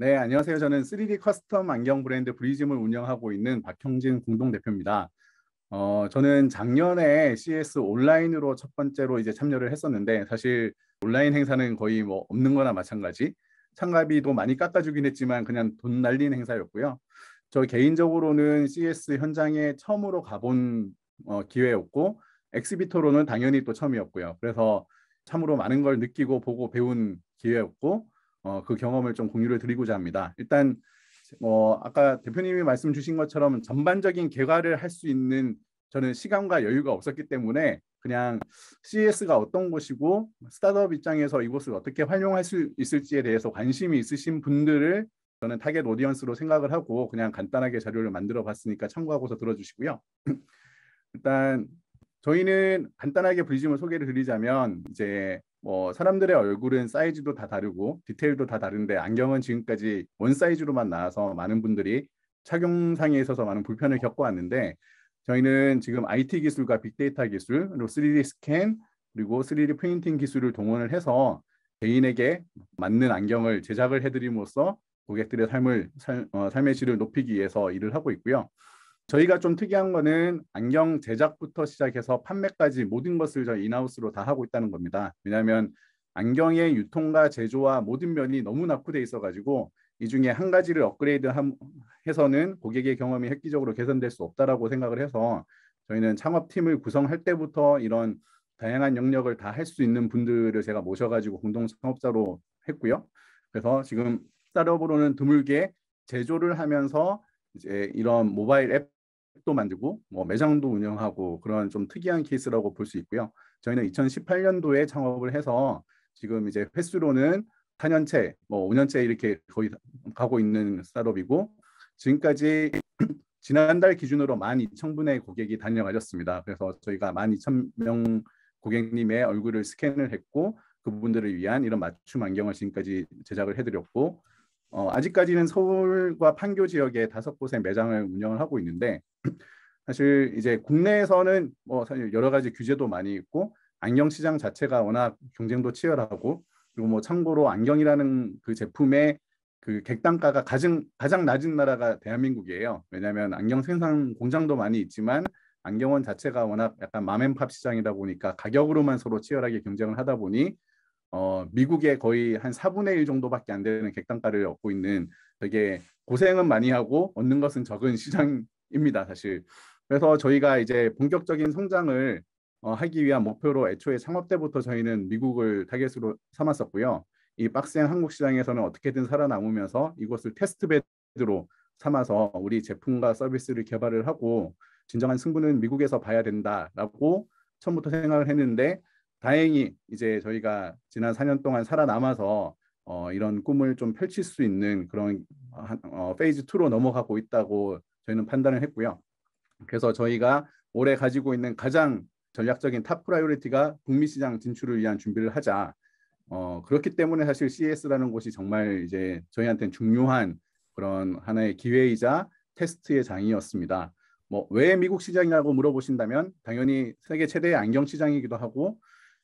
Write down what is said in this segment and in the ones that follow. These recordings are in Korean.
네, 안녕하세요. 저는 3D 커스텀 안경 브랜드 브리즘을 운영하고 있는 박형진 공동대표입니다. 어, 저는 작년에 CS 온라인으로 첫 번째로 이제 참여를 했었는데 사실 온라인 행사는 거의 뭐 없는 거나 마찬가지 참가비도 많이 깎아주긴 했지만 그냥 돈 날린 행사였고요. 저 개인적으로는 CS 현장에 처음으로 가본 어, 기회였고 엑스비토로는 당연히 또 처음이었고요. 그래서 참으로 많은 걸 느끼고 보고 배운 기회였고 어, 그 경험을 좀 공유를 드리고자 합니다. 일단 어, 아까 대표님이 말씀 주신 것처럼 전반적인 개괄을 할 수 있는 저는 시간과 여유가 없었기 때문에 그냥 CS가 어떤 곳이고 스타트업 입장에서 이곳을 어떻게 활용할 수 있을지에 대해서 관심이 있으신 분들을 저는 타겟 오디언스로 생각을 하고 그냥 간단하게 자료를 만들어 봤으니까 참고하고서 들어주시고요. 일단 저희는 간단하게 브리즘을 소개를 드리자면 이제 뭐 사람들의 얼굴은 사이즈도 다 다르고 디테일도 다 다른데 안경은 지금까지 원 사이즈로만 나와서 많은 분들이 착용상에 있어서 많은 불편을 겪어왔는데 저희는 지금 IT 기술과 빅데이터 기술, 그리고 3D 스캔 그리고 3D 프린팅 기술을 동원을 해서 개인에게 맞는 안경을 제작을 해드림으로써 고객들의 삶을 어, 삶의 어, 삶 질을 높이기 위해서 일을 하고 있고요. 저희가 좀 특이한 거는 안경 제작부터 시작해서 판매까지 모든 것을 저희 인하우스로 다 하고 있다는 겁니다. 왜냐하면 안경의 유통과 제조와 모든 면이 너무 낙후돼 있어가지고 이 중에 한 가지를 업그레이드해서는 고객의 경험이 획기적으로 개선될 수 없다라고 생각을 해서 저희는 창업팀을 구성할 때부터 이런 다양한 영역을 다 할 수 있는 분들을 제가 모셔가지고 공동 창업자로 했고요. 그래서 지금 스타트업으로는 드물게 제조를 하면서 이제 이런 모바일 앱 책도 만들고 뭐 매장도 운영하고 그런 좀 특이한 케이스라고 볼 수 있고요. 저희는 2018년도에 창업을 해서 지금 이제 횟수로는 4년째, 뭐 5년째 이렇게 거의 가고 있는 스타트업이고 지금까지 지난달 기준으로 12,000분의 고객이 다녀가셨습니다. 그래서 저희가 12,000명 고객님의 얼굴을 스캔을 했고 그분들을 위한 이런 맞춤 안경을 지금까지 제작을 해드렸고 어, 아직까지는 서울과 판교 지역의 다섯 곳의 매장을 운영을 하고 있는데 사실 이제 국내에서는 뭐 사실 여러 가지 규제도 많이 있고 안경 시장 자체가 워낙 경쟁도 치열하고 그리고 뭐 참고로 안경이라는 그 제품의 그 객단가가 가장 가장 낮은 나라가 대한민국이에요. 왜냐하면 안경 생산 공장도 많이 있지만 안경원 자체가 워낙 약간 맘앤팝 시장이다 보니까 가격으로만 서로 치열하게 경쟁을 하다 보니 어, 미국의 거의 한 4분의 1 정도밖에 안 되는 객단가를 얻고 있는 되게 고생은 많이 하고 얻는 것은 적은 시장 입니다. 사실. 그래서 저희가 이제 본격적인 성장을 어, 하기 위한 목표로 애초에 창업 때부터 저희는 미국을 타겟으로 삼았었고요. 이 빡센 한국 시장에서는 어떻게든 살아남으면서 이곳을 테스트베드로 삼아서 우리 제품과 서비스를 개발을 하고 진정한 승부는 미국에서 봐야 된다라고 처음부터 생각을 했는데 다행히 이제 저희가 지난 4년 동안 살아남아서 어, 이런 꿈을 좀 펼칠 수 있는 그런 어, 페이즈 2로 넘어가고 있다고 저희는 판단을 했고요. 그래서 저희가 올해 가지고 있는 가장 전략적인 탑 프라이오리티가 북미 시장 진출을 위한 준비를 하자. 어, 그렇기 때문에 사실 CES라는 곳이 정말 이제 저희한테 중요한 그런 하나의 기회이자 테스트의 장이었습니다. 뭐 왜 미국 시장이라고 물어보신다면 당연히 세계 최대의 안경 시장이기도 하고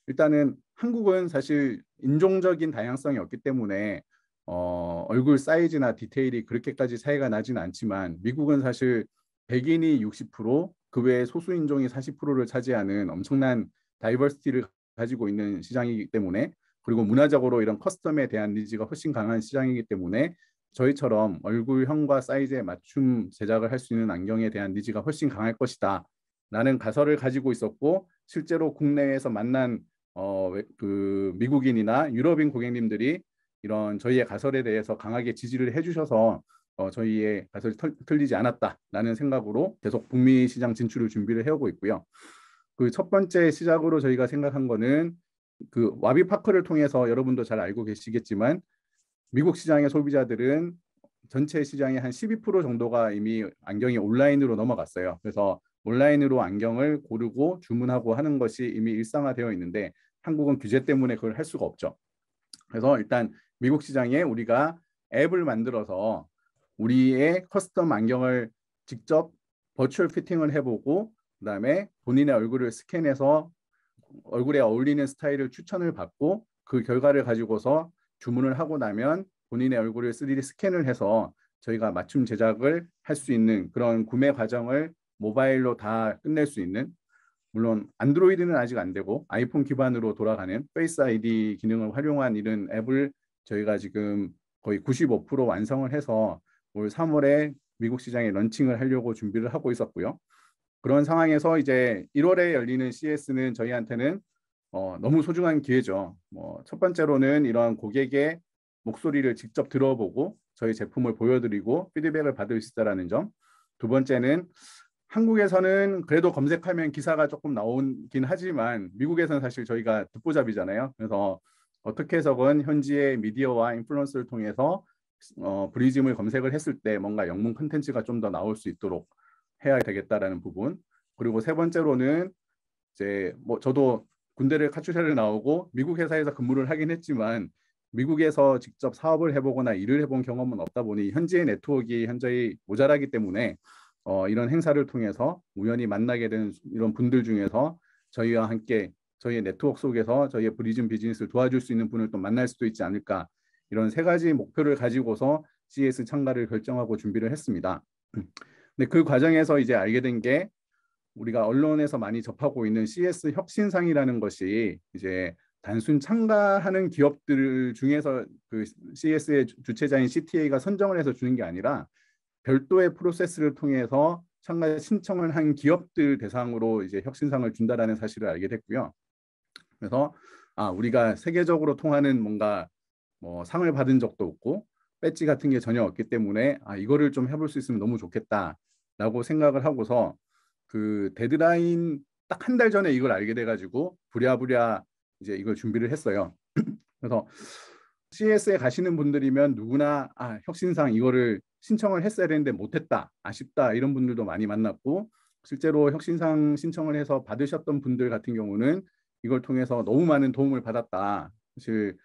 일단은 한국은 사실 인종적인 다양성이 없기 때문에 어, 얼굴 사이즈나 디테일이 그렇게까지 차이가 나진 않지만 미국은 사실 백인이 60%, 그 외에 소수인종이 40%를 차지하는 엄청난 다이버시티를 가지고 있는 시장이기 때문에 그리고 문화적으로 이런 커스텀에 대한 니즈가 훨씬 강한 시장이기 때문에 저희처럼 얼굴형과 사이즈에 맞춤 제작을 할 수 있는 안경에 대한 니즈가 훨씬 강할 것이다. 라는 가설을 가지고 있었고 실제로 국내에서 만난 어, 그 미국인이나 유럽인 고객님들이 이런 저희의 가설에 대해서 강하게 지지를 해주셔서 어, 저희의 가설이 털, 틀리지 않았다라는 생각으로 계속 북미 시장 진출을 준비를 해오고 있고요. 그 첫 번째 시작으로 저희가 생각한 거는 그 와비파크를 통해서 여러분도 잘 알고 계시겠지만 미국 시장의 소비자들은 전체 시장의 한 12% 정도가 이미 안경이 온라인으로 넘어갔어요. 그래서 온라인으로 안경을 고르고 주문하고 하는 것이 이미 일상화되어 있는데 한국은 규제 때문에 그걸 할 수가 없죠. 그래서 일단 미국 시장에 우리가 앱을 만들어서 우리의 커스텀 안경을 직접 버추얼 피팅을 해보고 그다음에 본인의 얼굴을 스캔해서 얼굴에 어울리는 스타일을 추천을 받고 그 결과를 가지고서 주문을 하고 나면 본인의 얼굴을 3D 스캔을 해서 저희가 맞춤 제작을 할 수 있는 그런 구매 과정을 모바일로 다 끝낼 수 있는 물론 안드로이드는 아직 안 되고 아이폰 기반으로 돌아가는 페이스 아이디 기능을 활용한 이런 앱을 저희가 지금 거의 95% 완성을 해서 올 3월에 미국 시장에 런칭을 하려고 준비를 하고 있었고요. 그런 상황에서 이제 1월에 열리는 CS는 저희한테는 어, 너무 소중한 기회죠. 뭐첫 번째로는 이러한 고객의 목소리를 직접 들어보고 저희 제품을 보여드리고 피드백을 받을 수 있다라는 점. 두 번째는 한국에서는 그래도 검색하면 기사가 조금 나오긴 하지만 미국에서는 사실 저희가 듣보잡이잖아요. 그래서 어떻게 해석은 현지의 미디어와 인플루언스를 통해서 어, 브리즘을 검색을 했을 때 뭔가 영문 컨텐츠가 좀 더 나올 수 있도록 해야 되겠다라는 부분 그리고 세 번째로는 이제 뭐 저도 군대를 카츄샤를 나오고 미국 회사에서 근무를 하긴 했지만 미국에서 직접 사업을 해보거나 일을 해본 경험은 없다 보니 현지의 네트워크가 현저히 모자라기 때문에 어, 이런 행사를 통해서 우연히 만나게 된 이런 분들 중에서 저희와 함께 저희의 네트워크 속에서 저희의 브리즘 비즈니스를 도와줄 수 있는 분을 또 만날 수도 있지 않을까 이런 세 가지 목표를 가지고서 CS 참가를 결정하고 준비를 했습니다. 근데 그 과정에서 이제 알게 된 게 우리가 언론에서 많이 접하고 있는 CS 혁신상이라는 것이 이제 단순 참가하는 기업들 중에서 그 CS의 주최자인 CTA가 선정을 해서 주는 게 아니라 별도의 프로세스를 통해서 참가 신청을 한 기업들 대상으로 이제 혁신상을 준다라는 사실을 알게 됐고요. 그래서 아 우리가 세계적으로 통하는 뭔가 뭐 상을 받은 적도 없고 배지 같은 게 전혀 없기 때문에 아 이거를 좀 해볼 수 있으면 너무 좋겠다라고 생각을 하고서 그 데드라인 딱 한 달 전에 이걸 알게 돼가지고 부랴부랴 이제 이걸 준비를 했어요. 그래서 CS에 가시는 분들이면 누구나 아, 혁신상 이거를 신청을 했어야 되는데 못했다, 아쉽다 이런 분들도 많이 만났고 실제로 혁신상 신청을 해서 받으셨던 분들 같은 경우는 이걸 통해서 너무 많은 도움을 받았다. 사실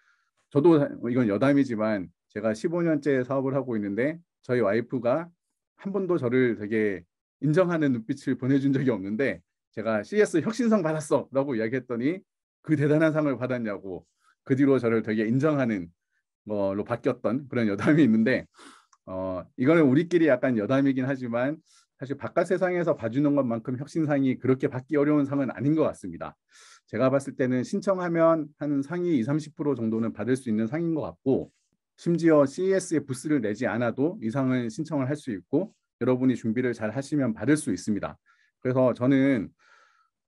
저도 이건 여담이지만 제가 15년째 사업을 하고 있는데 저희 와이프가 한 번도 저를 되게 인정하는 눈빛을 보내준 적이 없는데 제가 CS 혁신상 받았어라고 이야기했더니 그 대단한 상을 받았냐고 그 뒤로 저를 되게 인정하는 걸로 바뀌었던 그런 여담이 있는데 어 이거는 우리끼리 약간 여담이긴 하지만 사실 바깥 세상에서 봐주는 것만큼 혁신상이 그렇게 받기 어려운 상은 아닌 것 같습니다. 제가 봤을 때는 신청하면 한 상위 2, 30% 정도는 받을 수 있는 상인 것 같고 심지어 CES에 부스를 내지 않아도 이 상은 신청을 할 수 있고 여러분이 준비를 잘 하시면 받을 수 있습니다. 그래서 저는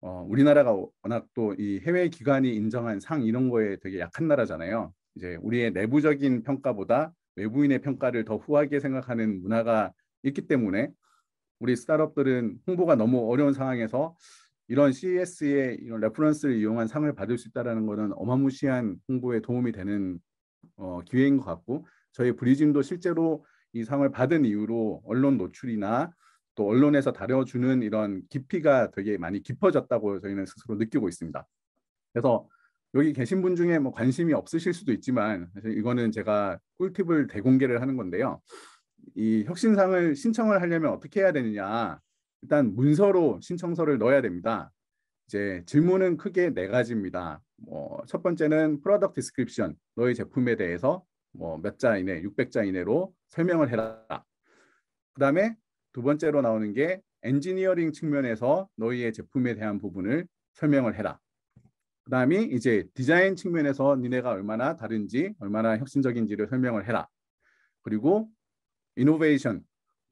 어, 우리나라가 워낙 또 이 해외 기관이 인정한 상 이런 거에 되게 약한 나라잖아요. 이제 우리의 내부적인 평가보다 외부인의 평가를 더 후하게 생각하는 문화가 있기 때문에 우리 스타트업들은 홍보가 너무 어려운 상황에서 이런 CES의 이런 레퍼런스를 이용한 상을 받을 수 있다라는 것은 어마무시한 홍보에 도움이 되는 어, 기회인 것 같고 저희 브리즘도 실제로 이 상을 받은 이후로 언론 노출이나 또 언론에서 다뤄주는 이런 깊이가 되게 많이 깊어졌다고 저희는 스스로 느끼고 있습니다. 그래서 여기 계신 분 중에 뭐 관심이 없으실 수도 있지만 이거는 제가 꿀팁을 대공개를 하는 건데요. 이 혁신상을 신청을 하려면 어떻게 해야 되느냐 일단 문서로 신청서를 넣어야 됩니다. 이제 질문은 크게 네 가지입니다. 뭐 첫 번째는 프로덕트 디스크립션, 너의 제품에 대해서 뭐몇자 이내, 600자 이내로 설명을 해라. 그다음에 두 번째로 나오는 게 엔지니어링 측면에서 너희의 제품에 대한 부분을 설명을 해라. 그다음이 이제 디자인 측면에서 니네가 얼마나 다른지, 얼마나 혁신적인지를 설명을 해라. 그리고 이노베이션,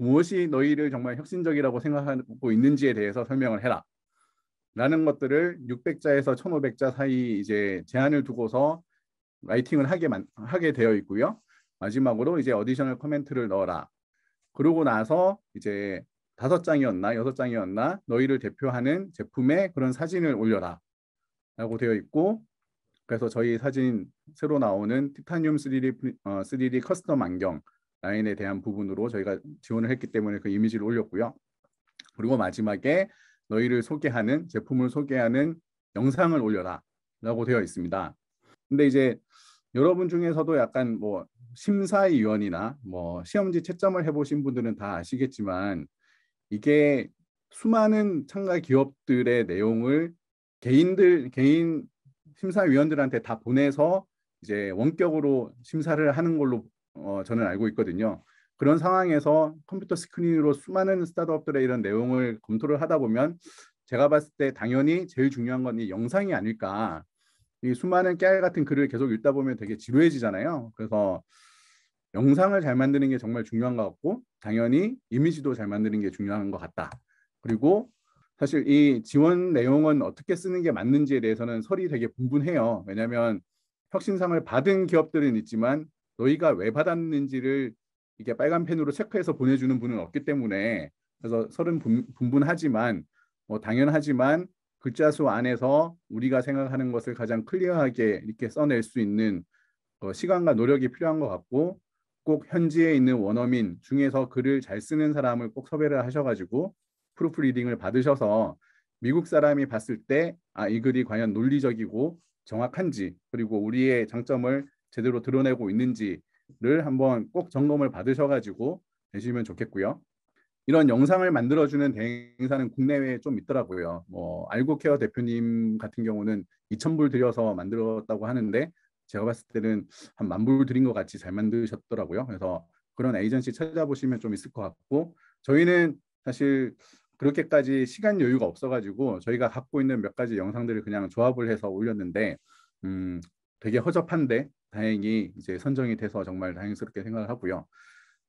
무엇이 너희를 정말 혁신적이라고 생각하고 있는지에 대해서 설명을 해라. 라는 것들을 600자에서 1500자 사이 이제 제한을 두고서 라이팅을 하게 만, 하게 되어 있고요. 마지막으로 이제 어디셔널 커멘트를 넣어라. 그러고 나서 이제 다섯 장이었나 여섯 장이었나 너희를 대표하는 제품의 그런 사진을 올려라. 라고 되어 있고 그래서 저희 사진 새로 나오는 티타늄 3D, 3D 어, 커스텀 안경 라인에 대한 부분으로 저희가 지원을 했기 때문에 그 이미지를 올렸고요. 그리고 마지막에 너희를 소개하는 제품을 소개하는 영상을 올려라 라고 되어 있습니다. 근데 이제 여러분 중에서도 약간 뭐 심사위원이나 뭐 시험지 채점을 해보신 분들은 다 아시겠지만 이게 수많은 참가 기업들의 내용을 개인들 개인 심사위원들한테 다 보내서 이제 원격으로 심사를 하는 걸로 어, 저는 알고 있거든요. 그런 상황에서 컴퓨터 스크린으로 수많은 스타트업들의 이런 내용을 검토를 하다 보면 제가 봤을 때 당연히 제일 중요한 건 이 영상이 아닐까. 이 수많은 깨알 같은 글을 계속 읽다 보면 되게 지루해지잖아요. 그래서 영상을 잘 만드는 게 정말 중요한 것 같고 당연히 이미지도 잘 만드는 게 중요한 것 같다. 그리고 사실 이 지원 내용은 어떻게 쓰는 게 맞는지에 대해서는 설이 되게 분분해요. 왜냐하면 혁신상을 받은 기업들은 있지만 너희가 왜 받았는지를 이게 빨간 펜으로 체크해서 보내주는 분은 없기 때문에 그래서 서른 분분하지만 뭐 당연하지만 글자 수 안에서 우리가 생각하는 것을 가장 클리어하게 이렇게 써낼 수 있는 어, 시간과 노력이 필요한 것 같고 꼭 현지에 있는 원어민 중에서 글을 잘 쓰는 사람을 꼭 섭외를 하셔가지고 프로프 리딩을 받으셔서 미국 사람이 봤을 때 아 이 글이 과연 논리적이고 정확한지 그리고 우리의 장점을 제대로 드러내고 있는지를 한번 꼭 점검을 받으셔가지고 되시면 좋겠고요. 이런 영상을 만들어주는 대행사는 국내외에 좀 있더라고요. 뭐 알고케어 대표님 같은 경우는 2천불 들여서 만들었다고 하는데 제가 봤을 때는 한만불 들인 것 같이 잘 만드셨더라고요. 그래서 그런 에이전시 찾아보시면 좀 있을 것 같고 저희는 사실 그렇게까지 시간 여유가 없어가지고 저희가 갖고 있는 몇 가지 영상들을 그냥 조합을 해서 올렸는데 음, 되게 허접한데 다행히 이제 선정이 돼서 정말 다행스럽게 생각을 하고요.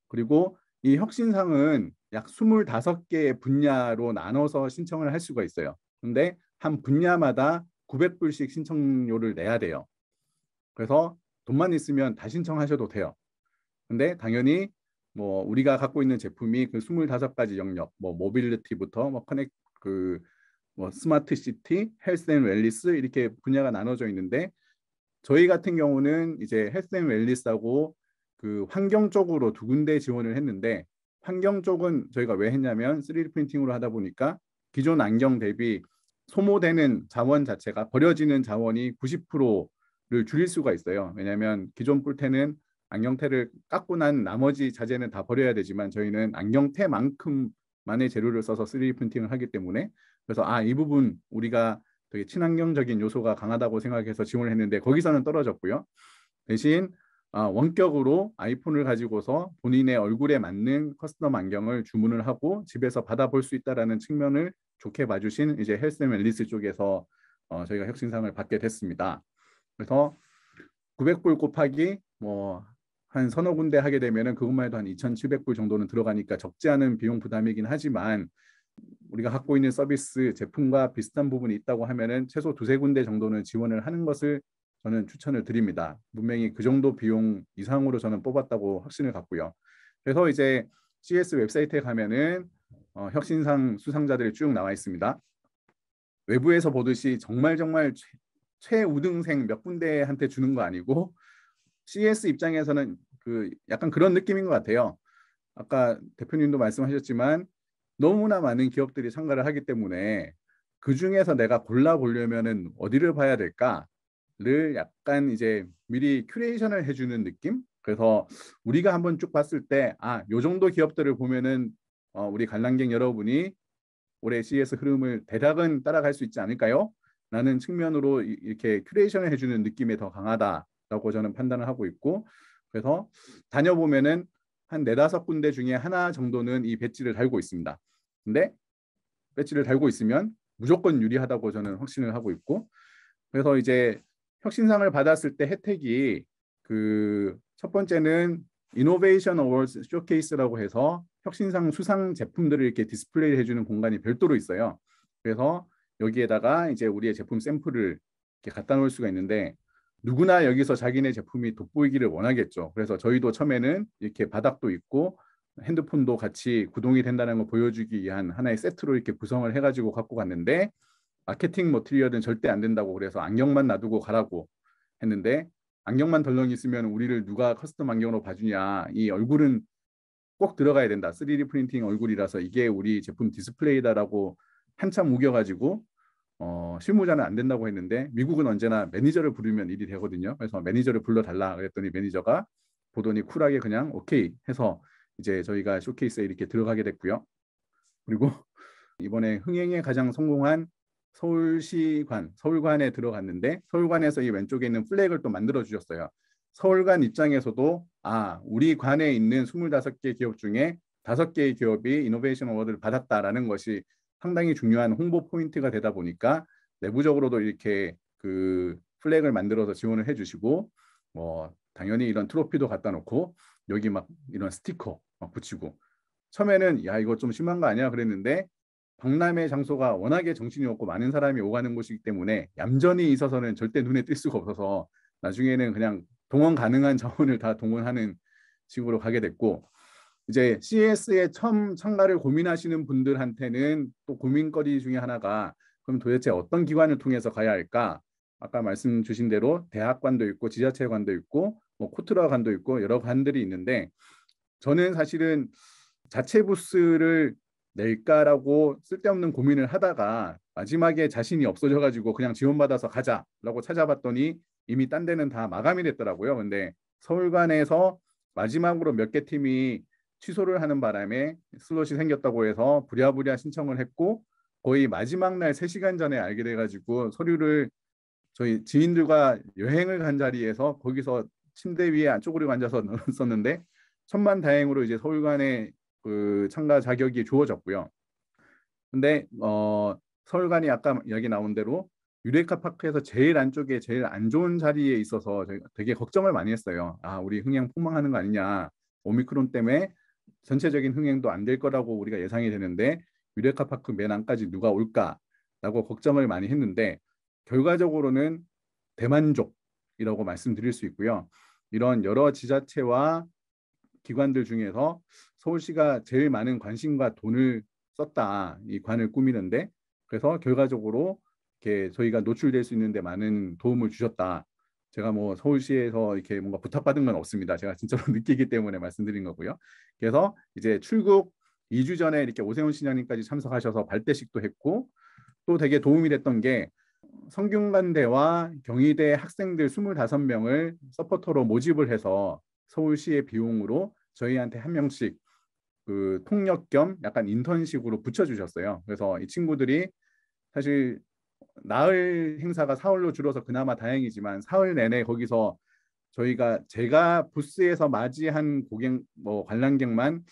그리고 이 혁신상은 약 25개의 분야로 나눠서 신청을 할 수가 있어요. 근데 한 분야마다 900불씩 신청료를 내야 돼요. 그래서 돈만 있으면 다 신청하셔도 돼요. 근데 당연히 뭐 우리가 갖고 있는 제품이 그 25가지 영역, 뭐 모빌리티부터 뭐 커넥 그뭐 스마트 시티, 헬스 앤 웰리스 이렇게 분야가 나눠져 있는데 저희 같은 경우는 이제 헬스앤 웰리스하고 그 환경 쪽으로 두 군데 지원을 했는데 환경 쪽은 저희가 왜 했냐면 3D 프린팅으로 하다 보니까 기존 안경 대비 소모되는 자원 자체가 버려지는 자원이 90%를 줄일 수가 있어요. 왜냐하면 기존 뿔테는 안경테를 깎고 난 나머지 자재는 다 버려야 되지만 저희는 안경테만큼만의 재료를 써서 3D 프린팅을 하기 때문에 그래서 아 이 부분 우리가 되게 친환경적인 요소가 강하다고 생각해서 지원을 했는데 거기서는 떨어졌고요. 대신 아, 원격으로 아이폰을 가지고서 본인의 얼굴에 맞는 커스텀 안경을 주문을 하고 집에서 받아볼 수 있다라는 측면을 좋게 봐주신 이제 헬스 웰리스 쪽에서 어, 저희가 혁신상을 받게 됐습니다. 그래서 900불 곱하기 뭐 한 서너 군데 하게 되면은 그것만 해도 한 2,700불 정도는 들어가니까 적지 않은 비용 부담이긴 하지만 우리가 갖고 있는 서비스 제품과 비슷한 부분이 있다고 하면은 최소 두세 군데 정도는 지원을 하는 것을 저는 추천을 드립니다. 분명히 그 정도 비용 이상으로 저는 뽑았다고 확신을 갖고요. 그래서 이제 CS 웹사이트에 가면은 어, 혁신상 수상자들이 쭉 나와 있습니다. 외부에서 보듯이 정말 정말 최, 최우등생 몇 군데한테 주는 거 아니고 CS 입장에서는 그 약간 그런 느낌인 것 같아요. 아까 대표님도 말씀하셨지만 너무나 많은 기업들이 참가를 하기 때문에 그 중에서 내가 골라 보려면은 어디를 봐야 될까를 약간 이제 미리 큐레이션을 해주는 느낌. 그래서 우리가 한번 쭉 봤을 때 아, 요 정도 기업들을 보면은 어, 우리 관람객 여러분이 올해 CES 흐름을 대략은 따라갈 수 있지 않을까요? 라는 측면으로 이렇게 큐레이션을 해주는 느낌이 더 강하다라고 저는 판단을 하고 있고 그래서 다녀보면은 한 네다섯 군데 중에 하나 정도는 이 배지를 달고 있습니다. 근데 배지를 달고 있으면 무조건 유리하다고 저는 확신을 하고 있고 그래서 이제 혁신상을 받았을 때 혜택이 그 첫 번째는 이노베이션 어워즈 쇼케이스라고 해서 혁신상 수상 제품들을 이렇게 디스플레이 해주는 공간이 별도로 있어요. 그래서 여기에다가 이제 우리의 제품 샘플을 이렇게 갖다 놓을 수가 있는데 누구나 여기서 자기네 제품이 돋보이기를 원하겠죠. 그래서 저희도 처음에는 이렇게 바닥도 있고 핸드폰도 같이 구동이 된다는 걸 보여주기 위한 하나의 세트로 이렇게 구성을 해가지고 갖고 갔는데 마케팅 머티리얼은 절대 안 된다고 그래서 안경만 놔두고 가라고 했는데 안경만 덜렁 있으면 우리를 누가 커스텀 안경으로 봐주냐 이 얼굴은 꼭 들어가야 된다 3D 프린팅 얼굴이라서 이게 우리 제품 디스플레이다라고 한참 우겨가지고 어, 실무자는 안 된다고 했는데 미국은 언제나 매니저를 부르면 일이 되거든요 그래서 매니저를 불러달라 그랬더니 매니저가 보더니 쿨하게 그냥 오케이 해서 이제 저희가 쇼케이스에 이렇게 들어가게 됐고요. 그리고 이번에 흥행에 가장 성공한 서울시관, 서울관에 들어갔는데 서울관에서 이 왼쪽에 있는 플렉을 또 만들어 주셨어요. 서울관 입장에서도 아, 우리 관에 있는 25개 기업 중에 5개의 기업이 이노베이션 어워드를 받았다라는 것이 상당히 중요한 홍보 포인트가 되다 보니까 내부적으로도 이렇게 그 플렉을 만들어서 지원을 해 주시고 뭐 당연히 이런 트로피도 갖다 놓고 여기 막 이런 스티커 막 붙이고 처음에는 야 이거 좀 심한 거 아니야 그랬는데 박람회 장소가 워낙에 정신이 없고 많은 사람이 오가는 곳이기 때문에 얌전히 있어서는 절대 눈에 띌 수가 없어서 나중에는 그냥 동원 가능한 자원을 다 동원하는 식으로 가게 됐고 이제 CS에 처음 참가를 고민하시는 분들한테는 또 고민거리 중에 하나가 그럼 도대체 어떤 기관을 통해서 가야 할까? 아까 말씀 주신 대로 대학관도 있고 지자체관도 있고 뭐 코트라 간도 있고 여러 간들이 있는데 저는 사실은 자체 부스를 낼까라고 쓸데없는 고민을 하다가 마지막에 자신이 없어져 가지고 그냥 지원받아서 가자라고 찾아봤더니 이미 딴 데는 다 마감이 됐더라고요. 근데 서울관에서 마지막으로 몇 개 팀이 취소를 하는 바람에 슬롯이 생겼다고 해서 부랴부랴 신청을 했고 거의 마지막 날 세시간 전에 알게 돼 가지고 서류를 저희 지인들과 여행을 간 자리에서 거기서 침대 위에 쪼그리고 앉아서 썼는데 천만 다행으로 이제 서울관의 그 참가 자격이 주어졌고요. 근데 어 서울관이 아까 여기 나온 대로 유레카 파크에서 제일 안쪽에 제일 안 좋은 자리에 있어서 되게 걱정을 많이 했어요. 아, 우리 흥행 폭망하는 거 아니냐. 오미크론 때문에 전체적인 흥행도 안 될 거라고 우리가 예상이 되는데 유레카 파크 맨 안까지 누가 올까라고 걱정을 많이 했는데 결과적으로는 대만족 이라고 말씀드릴 수 있고요. 이런 여러 지자체와 기관들 중에서 서울시가 제일 많은 관심과 돈을 썼다. 이 관을 꾸미는데 그래서 결과적으로 이렇게 저희가 노출될 수 있는데 많은 도움을 주셨다. 제가 뭐 서울시에서 이렇게 뭔가 부탁받은 건 없습니다. 제가 진짜로 느끼기 때문에 말씀드린 거고요. 그래서 이제 출국 2주 전에 이렇게 오세훈 시장님까지 참석하셔서 발대식도 했고 또 되게 도움이 됐던 게 성균관대와 경희대 학생들 25명을 서포터로 모집을 해서 서울시의 비용으로 저희한테 한 명씩 그 통역 겸 약간 인턴식으로 붙여주셨어요. 그래서 이 친구들이 사실 나흘 행사가 사흘로 줄어서 그나마 다행이지만 사흘 내내 거기서 저희가 제가 부스에서 맞이한 고객 뭐 관람객만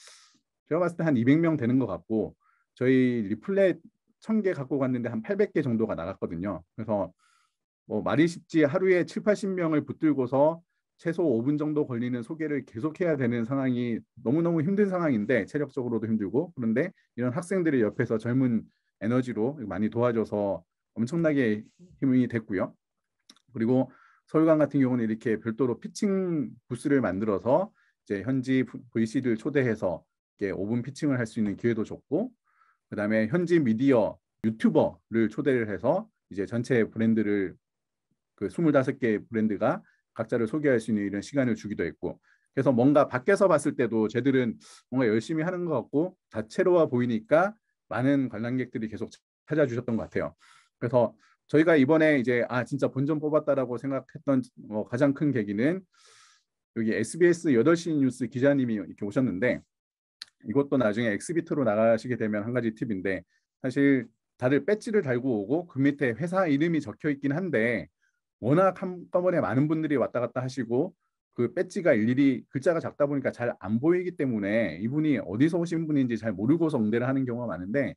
제가 봤을 때 한 200명 되는 것 같고 저희 리플렛 천개 갖고 갔는데 한 800개 정도가 나갔거든요. 그래서 뭐 말이 쉽지 하루에 7, 80명을 붙들고서 최소 5분 정도 걸리는 소개를 계속해야 되는 상황이 너무너무 힘든 상황인데 체력적으로도 힘들고 그런데 이런 학생들이 옆에서 젊은 에너지로 많이 도와줘서 엄청나게 힘이 됐고요. 그리고 서울강 같은 경우는 이렇게 별도로 피칭 부스를 만들어서 이제 현지 VC를 초대해서 이렇게 5분 피칭을 할 수 있는 기회도 줬고 그다음에 현지 미디어 유튜버를 초대를 해서 이제 전체 브랜드를 그 25개 의 브랜드가 각자를 소개할 수 있는 이런 시간을 주기도 했고 그래서 뭔가 밖에서 봤을 때도 쟤들은 뭔가 열심히 하는 것 같고 다채로워 보이니까 많은 관람객들이 계속 찾아주셨던 것 같아요. 그래서 저희가 이번에 이제 아 진짜 본전 뽑았다라고 생각했던 뭐 가장 큰 계기는 여기 SBS 8시 뉴스 기자님이 이렇게 오셨는데 이것도 나중에 엑스비트로 나가시게 되면 한 가지 팁인데 사실 다들 배지를 달고 오고 그 밑에 회사 이름이 적혀 있긴 한데 워낙 한꺼번에 많은 분들이 왔다 갔다 하시고 그 배지가 일일이 글자가 작다 보니까 잘 안 보이기 때문에 이분이 어디서 오신 분인지 잘 모르고서 응대를 하는 경우가 많은데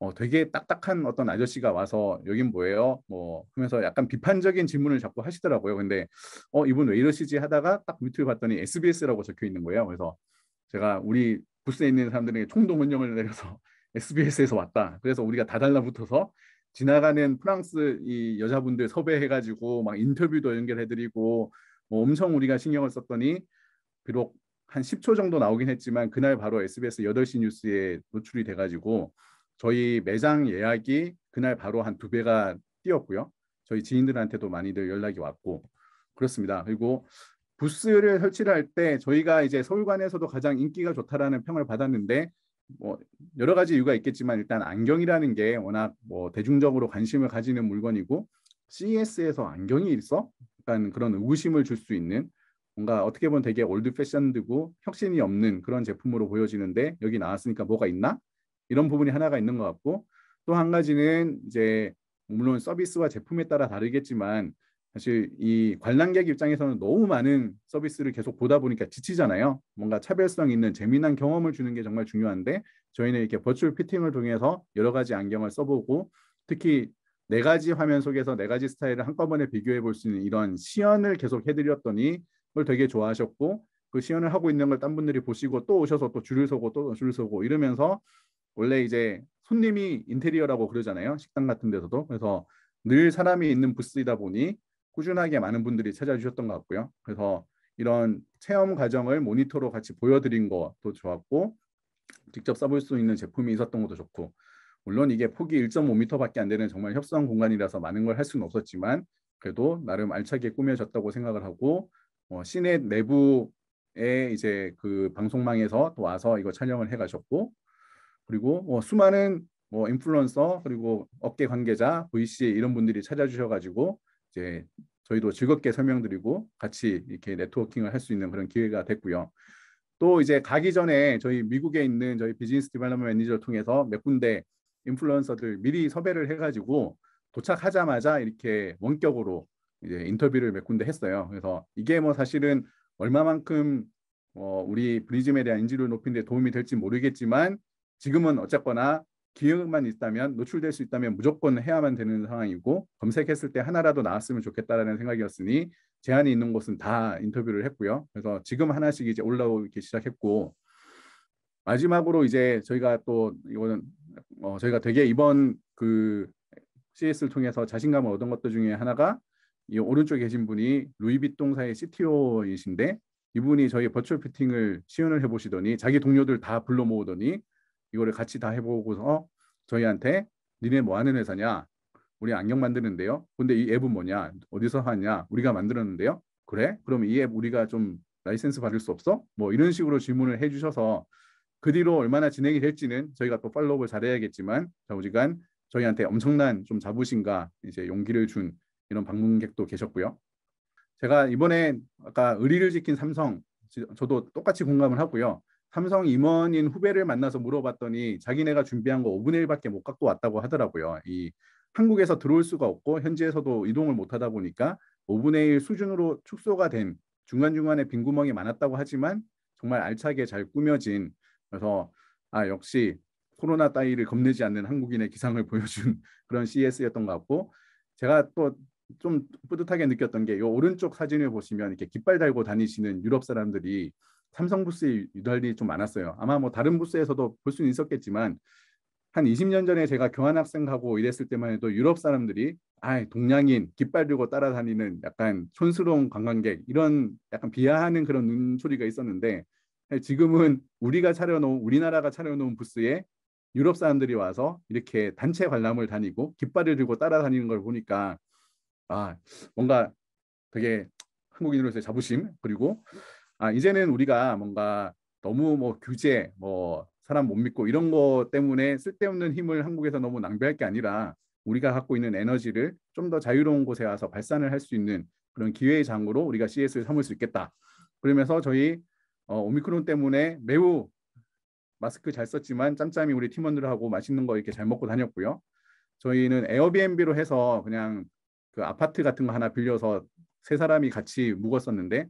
어, 되게 딱딱한 어떤 아저씨가 와서 여긴 뭐예요? 뭐 하면서 약간 비판적인 질문을 자꾸 하시더라고요. 근데 어 이분 왜 이러시지 하다가 딱 밑을 봤더니 SBS라고 적혀 있는 거예요. 그래서 제가 우리 부스에 있는 사람들에게 총동 운령을 내려서 SBS에서 왔다. 그래서 우리가 다 달라붙어서 지나가는 프랑스 이 여자분들 섭외해가지고 막 인터뷰도 연결해드리고 뭐 엄청 우리가 신경을 썼더니 비록 한 10초 정도 나오긴 했지만 그날 바로 SBS 8시 뉴스에 노출이 돼가지고 저희 매장 예약이 그날 바로 한 두 배가 뛰었고요. 저희 지인들한테도 많이들 연락이 왔고 그렇습니다. 그리고 부스를 설치를 할 때 저희가 이제 서울관에서도 가장 인기가 좋다라는 평을 받았는데 뭐 여러 가지 이유가 있겠지만 일단 안경이라는 게 워낙 뭐 대중적으로 관심을 가지는 물건이고 CES에서 안경이 있어? 약간 그런 의구심을 줄 수 있는 뭔가 어떻게 보면 되게 올드 패션드고 혁신이 없는 그런 제품으로 보여지는데 여기 나왔으니까 뭐가 있나? 이런 부분이 하나가 있는 것 같고 또 한 가지는 이제 물론 서비스와 제품에 따라 다르겠지만 사실 이 관람객 입장에서는 너무 많은 서비스를 계속 보다 보니까 지치잖아요. 뭔가 차별성 있는 재미난 경험을 주는 게 정말 중요한데 저희는 이렇게 버추얼 피팅을 통해서 여러 가지 안경을 써보고 특히 네 가지 화면 속에서 네 가지 스타일을 한꺼번에 비교해 볼 수 있는 이런 시연을 계속 해드렸더니 그걸 되게 좋아하셨고 그 시연을 하고 있는 걸딴 분들이 보시고 또 오셔서 또 줄을 서고 또 줄을 서고 이러면서 원래 이제 손님이 인테리어라고 그러잖아요. 식당 같은 데서도. 그래서 늘 사람이 있는 부스이다 보니 꾸준하게 많은 분들이 찾아주셨던 것 같고요. 그래서 이런 체험 과정을 모니터로 같이 보여드린 것도 좋았고 직접 써볼 수 있는 제품이 있었던 것도 좋고 물론 이게 폭이 1.5m밖에 안 되는 정말 협소한 공간이라서 많은 걸 할 수는 없었지만 그래도 나름 알차게 꾸며졌다고 생각을 하고 어, 시내 내부에 이제 그 방송망에서 또 와서 이거 촬영을 해가셨고 그리고 어, 수많은 뭐 인플루언서 그리고 업계 관계자 VC 이런 분들이 찾아주셔가지고 이제 저희도 즐겁게 설명드리고 같이 이렇게 네트워킹을 할 수 있는 그런 기회가 됐고요. 또 이제 가기 전에 저희 미국에 있는 저희 비즈니스 디벨롭먼 매니저를 통해서 몇 군데 인플루언서들 미리 섭외를 해가지고 도착하자마자 이렇게 원격으로 이제 인터뷰를 몇 군데 했어요. 그래서 이게 뭐 사실은 얼마만큼 어, 우리 브리즘에 대한 인지를 높이는 데 도움이 될지 모르겠지만 지금은 어쨌거나 기회만 있다면 노출될 수 있다면 무조건 해야만 되는 상황이고 검색했을 때 하나라도 나왔으면 좋겠다라는 생각이었으니 제한이 있는 곳은 다 인터뷰를 했고요. 그래서 지금 하나씩 이제 올라오기 시작했고 마지막으로 이제 저희가 또 이거는 어 저희가 되게 이번 그 CS를 통해서 자신감을 얻은 것들 중에 하나가 이 오른쪽에 계신 분이 루이비통사의 CTO이신데 이분이 저희 버추얼 피팅을 시연을 해보시더니 자기 동료들 다 불러 모으더니 이거를 같이 다 해보고서 어? 저희한테 니네 뭐 하는 회사냐? 우리 안경 만드는데요. 근데 이 앱은 뭐냐? 어디서 하냐? 우리가 만들었는데요. 그래? 그럼 이 앱 우리가 좀 라이센스 받을 수 없어? 뭐 이런 식으로 질문을 해주셔서 그 뒤로 얼마나 진행이 될지는 저희가 또 팔로우를 잘해야겠지만 좌우지간 저희한테 엄청난 좀 자부심과 이제 용기를 준 이런 방문객도 계셨고요. 제가 이번에 아까 의리를 지킨 삼성 저도 똑같이 공감을 하고요. 삼성 임원인 후배를 만나서 물어봤더니 자기네가 준비한 거 5분의 1밖에 못 갖고 왔다고 하더라고요. 이 한국에서 들어올 수가 없고 현지에서도 이동을 못 하다 보니까 5분의 1 수준으로 축소가 된 중간중간에 빈구멍이 많았다고 하지만 정말 알차게 잘 꾸며진 그래서 아 역시 코로나 따위를 겁내지 않는 한국인의 기상을 보여준 그런 CES였던 것 같고 제가 또 좀 뿌듯하게 느꼈던 게이 오른쪽 사진을 보시면 이렇게 깃발 달고 다니시는 유럽 사람들이 삼성 부스에 유달리 좀 많았어요. 아마 뭐 다른 부스에서도 볼 수는 있었겠지만 한 20년 전에 제가 교환학생하고 이랬을 때만 해도 유럽 사람들이 아 동양인 깃발 들고 따라다니는 약간 촌스러운 관광객 이런 약간 비하하는 그런 눈초리가 있었는데 지금은 우리가 차려놓은 우리나라가 차려놓은 부스에 유럽 사람들이 와서 이렇게 단체 관람을 다니고 깃발을 들고 따라다니는 걸 보니까 아 뭔가 되게 한국인으로서의 자부심 그리고 아 이제는 우리가 뭔가 너무 뭐 규제 뭐 사람 못 믿고 이런 거 때문에 쓸데없는 힘을 한국에서 너무 낭비할 게 아니라 우리가 갖고 있는 에너지를 좀 더 자유로운 곳에 와서 발산을 할 수 있는 그런 기회의 장으로 우리가 CS를 삼을 수 있겠다. 그러면서 저희 어, 오미크론 때문에 매우 마스크 잘 썼지만 짬짬이 우리 팀원들하고 맛있는 거 이렇게 잘 먹고 다녔고요. 저희는 에어비앤비로 해서 그냥 그 아파트 같은 거 하나 빌려서 세 사람이 같이 묵었었는데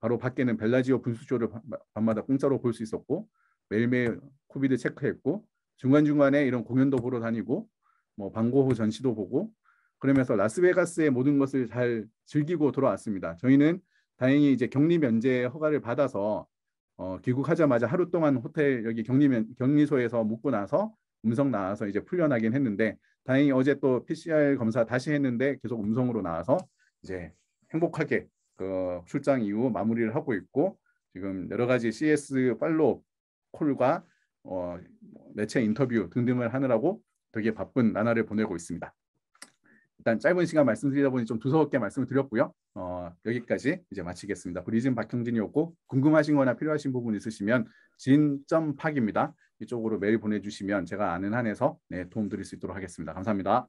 바로 밖에는 벨라지오 분수조를 밤마다 공짜로 볼 수 있었고 매일매일 코비드 체크했고 중간중간에 이런 공연도 보러 다니고 뭐 방고호 전시도 보고 그러면서 라스베가스의 모든 것을 잘 즐기고 돌아왔습니다. 저희는 다행히 이제 격리 면제 허가를 받아서 어, 귀국하자마자 하루 동안 호텔 여기 격리 면, 격리소에서 묵고 나서 음성 나와서 이제 풀려나긴 했는데 다행히 어제 또 PCR 검사 다시 했는데 계속 음성으로 나와서 이제 행복하게 그 출장 이후 마무리를 하고 있고 지금 여러 가지 CS 팔로우 콜과 어, 매체 인터뷰 등등을 하느라고 되게 바쁜 나날을 보내고 있습니다. 일단 짧은 시간 말씀드리다 보니 좀 두서없게 말씀을 드렸고요. 어, 여기까지 이제 마치겠습니다. 브리즌 박형진이었고 궁금하신 거나 필요하신 부분 있으시면 진.팍입니다. 이쪽으로 메일 보내주시면 제가 아는 한에서 네, 도움드릴 수 있도록 하겠습니다. 감사합니다.